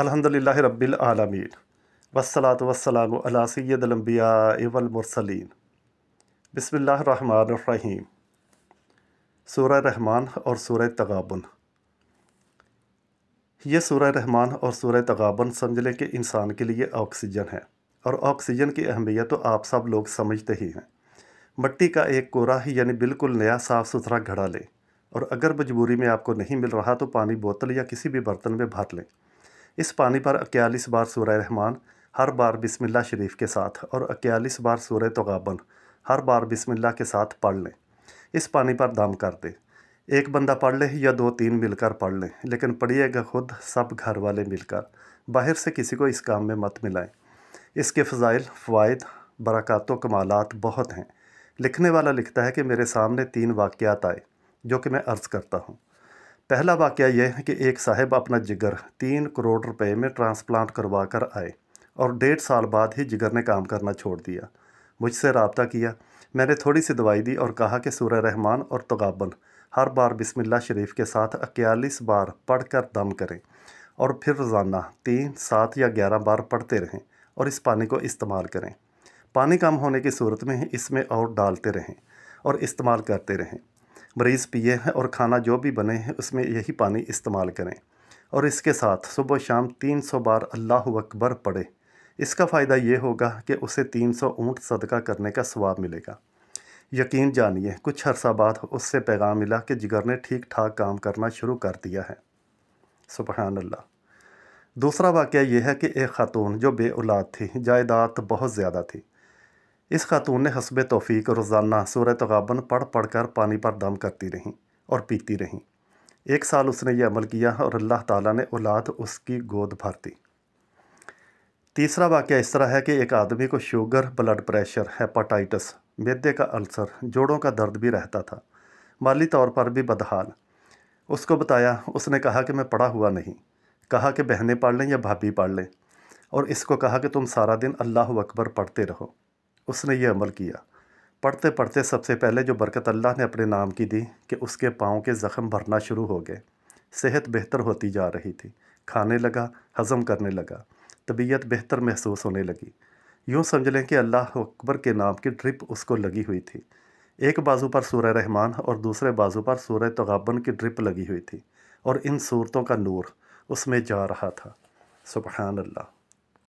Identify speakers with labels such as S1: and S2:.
S1: अलहमदिल्ला रबालमीन वसलात वसलाम सैदलम्बिया इवलमरसलिन बसमीम सूर रहमान और सूर तगाबन ये सूर रहमान और सूर तगाबन समझ लें कि इंसान के लिए ऑक्सीजन है और ऑक्सीजन की अहमियत तो आप सब लोग समझते ही हैं मट्टी का एक कोरा ही यानी बिल्कुल नया साफ़ सुथरा घड़ा लें और अगर मजबूरी में आपको नहीं मिल रहा तो पानी बोतल या किसी भी बर्तन में भर लें इस पानी पर इक्यालीस बार सूर्य रहमान हर बार बिस्मिल्लाह शरीफ के साथ और इक्यालीस बार सूर्य तोगाबन हर बार बिस्मिल्लाह के साथ पढ़ लें इस पानी पर दम कर दें एक बंदा पढ़ ले या दो तीन मिलकर पढ़ लें लेकिन पढ़िएगा खुद सब घर वाले मिलकर बाहर से किसी को इस काम में मत मिलाएं इसके फ़जाइल फ़वाद बरक़ात कमालत बहुत हैं लिखने वाला लिखता है कि मेरे सामने तीन वाक़ आए जो कि मैं अर्ज़ करता हूँ पहला वाक़ यह है कि एक साहब अपना जिगर तीन करोड़ रुपए में ट्रांसप्लांट करवा कर आए और डेढ़ साल बाद ही जिगर ने काम करना छोड़ दिया मुझसे रबता किया मैंने थोड़ी सी दवाई दी और कहा कि सूर्य रहमान और तगाबन हर बार बिस्मिल्लाह शरीफ के साथ इक्यालीस बार पढ़ कर दम करें और फिर रोज़ाना तीन सात या ग्यारह बार पढ़ते रहें और इस पानी को इस्तेमाल करें पानी कम होने की सूरत में ही इसमें और डालते रहें और इस्तेमाल करते रहें मरीज़ पिए हैं और खाना जो भी बने हैं उसमें यही पानी इस्तेमाल करें और इसके साथ सुबह शाम 300 बार अल्लाह अकबर पढ़े इसका फ़ायदा ये होगा कि उसे 300 ऊँट सदका करने का स्वाब मिलेगा यकीन जानिए कुछ अरसा बाद उससे पैगाम मिला कि जिगर ने ठीक ठाक काम करना शुरू कर दिया है सुबहान अल्लाह दूसरा वाक़ यह है कि एक ख़ातून जो बे औलाद थी जायदाद बहुत ज़्यादा थी इस खातून ने हसब तोफ़ीक रोज़ाना सूर तगाबन पढ़ पढ़ कर पानी पर दम करती रहीं और पीती रहीं एक साल उसने ये अमल किया और अल्लाह ताला ने औलाद उसकी गोद भर दी तीसरा वाक़ इस तरह है कि एक आदमी को शुगर ब्लड प्रेशर हेपाटाइटस मेदे का अल्सर जोड़ों का दर्द भी रहता था माली तौर पर भी बदहाल उसको बताया उसने कहा कि मैं पढ़ा हुआ नहीं कहा कि बहनें पढ़ लें या भाभी पढ़ लें और इसको कहा कि तुम सारा दिन अल्लाह अकबर पढ़ते रहो उसने ये अमल किया पढ़ते पढ़ते सबसे पहले जो बरकत अल्लाह ने अपने नाम की दी कि उसके पाँव के ज़ख़म भरना शुरू हो गए सेहत बेहतर होती जा रही थी खाने लगा हज़म करने लगा तबीयत बेहतर महसूस होने लगी यूँ समझ लें कि अल्लाह अकबर के नाम की ड्रिप उसको लगी हुई थी एक बाजू पर सूर्य रहमान और दूसरे बाजू पर सूर्य तगाबन की ड्रिप लगी हुई थी और इन सूरतों का नूर उसमें जा रहा था सुबहान अल्लाह